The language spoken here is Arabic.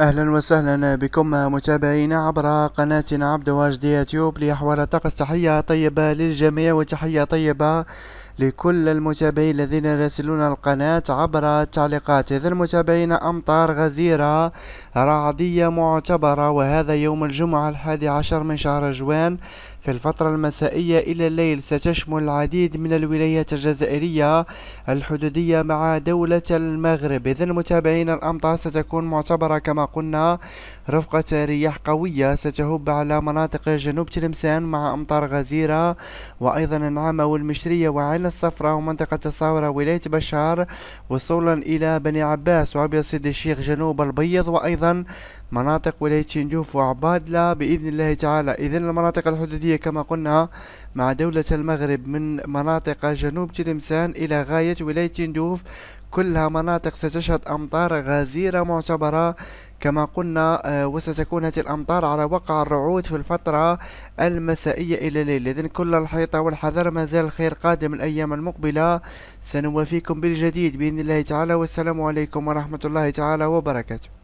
اهلا وسهلا بكم متابعينا عبر قناتنا عبد واجد يوتيوب لاحوال الطقس تحية طيبة للجميع وتحية طيبة لكل المتابعين الذين يراسلون القناة عبر التعليقات إذا المتابعين أمطار غزيرة رعدية معتبرة وهذا يوم الجمعة الحادي عشر من شهر جوان في الفترة المسائية إلى الليل ستشمل العديد من الولايات الجزائرية الحدودية مع دولة المغرب إذا المتابعين الأمطار ستكون معتبرة كما قلنا رفقة رياح قوية ستهب على مناطق جنوب تلمسان مع أمطار غزيرة وأيضا النعامة والمشرية وعين الصفراء ومنطقة تصاورة ولاية بشار وصولا إلى بني عباس وأبيض سيد الشيخ جنوب البيض وأيضا مناطق ولاية شنجوف وعبادلة بإذن الله تعالى إذا المناطق الحدودية الجنوبيه كما قلنا مع دولة المغرب من مناطق جنوب تلمسان إلى غاية ولاية تندوف كلها مناطق ستشهد أمطار غزيرة معتبرة كما قلنا آه، وستكون هذه الأمطار على وقع الرعود في الفترة المسائية إلى الليل اذا كل الحيطة والحذر ما زال الخير قادم الأيام المقبلة سنوافيكم بالجديد بإذن الله تعالى والسلام عليكم ورحمة الله تعالى وبركاته